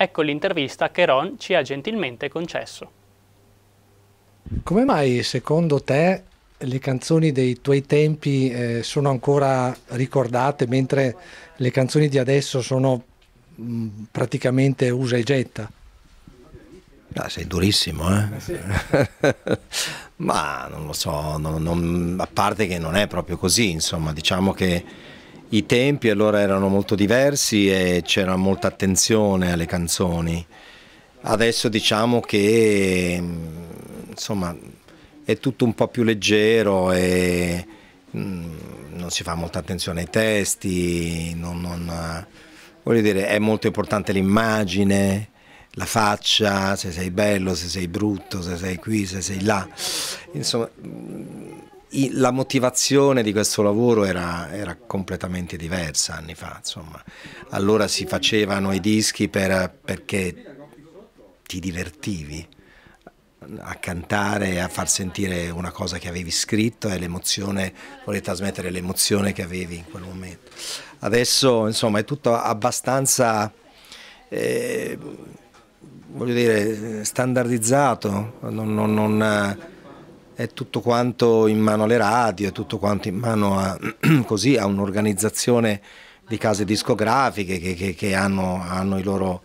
Ecco l'intervista che Ron ci ha gentilmente concesso. Come mai secondo te le canzoni dei tuoi tempi eh, sono ancora ricordate mentre le canzoni di adesso sono mh, mm, praticamente usa e getta? Ah, sei durissimo, eh? eh sì. Ma non lo so, non, non, a parte che non è proprio così, insomma, diciamo che i tempi allora erano molto diversi e c'era molta attenzione alle canzoni. Adesso diciamo che mm, insomma, è tutto un po' più leggero e mm, non si fa molta attenzione ai testi, non, non, eh, voglio dire, è molto importante l'immagine, la faccia, se sei bello, se sei brutto, se sei qui, se sei là. Insomma, la motivazione di questo lavoro era, era completamente diversa anni fa, insomma. Allora si facevano i dischi per, perché ti divertivi a cantare e a far sentire una cosa che avevi scritto e l'emozione, volevi trasmettere l'emozione che avevi in quel momento. Adesso, insomma, è tutto abbastanza... Eh, voglio dire, standardizzato, non, non, non è tutto quanto in mano alle radio, è tutto quanto in mano a, così, a un'organizzazione di case discografiche che, che, che hanno, hanno, i loro,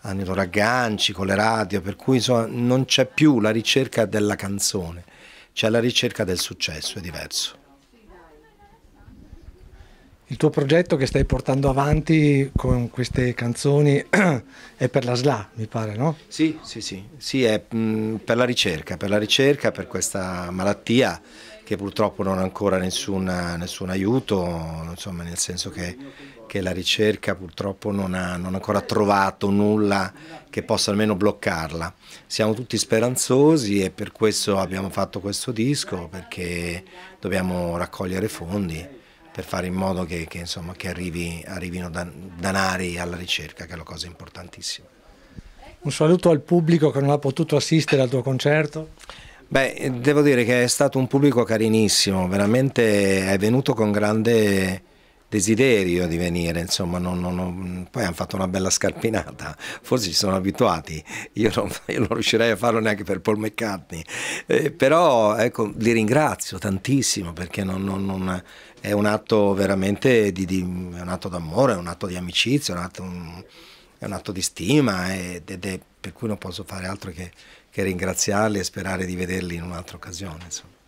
hanno, i loro, agganci con le radio, per cui insomma, non c'è più la ricerca della canzone, c'è la ricerca del successo, è diverso. Il tuo progetto che stai portando avanti con queste canzoni è per la SLA, mi pare, no? Sì, sì, sì, sì è mm, per la ricerca, per la ricerca, per questa malattia che purtroppo non ha ancora nessun, nessun aiuto, insomma, nel senso che, che la ricerca purtroppo non ha, non ha, ancora trovato nulla che possa almeno bloccarla. Siamo tutti speranzosi e per questo abbiamo fatto questo disco, perché dobbiamo raccogliere fondi per fare in modo che, che, insomma, che arrivi, arrivino danari alla ricerca, che è la cosa importantissima. Un saluto al pubblico che non ha potuto assistere al tuo concerto. Beh, devo dire che è stato un pubblico carinissimo, veramente è venuto con grande desiderio di venire, insomma, non, non, non... poi hanno fatto una bella scarpinata, forse ci sono abituati, io non, io riuscirei a farlo neanche per Paul McCartney, eh, però ecco, li ringrazio tantissimo perché è un atto veramente di, di, un atto d'amore, un atto di amicizia, un atto, un, è un atto di stima ed, ed è per cui non posso fare altro che, che ringraziarli e sperare di vederli in un'altra occasione. Insomma.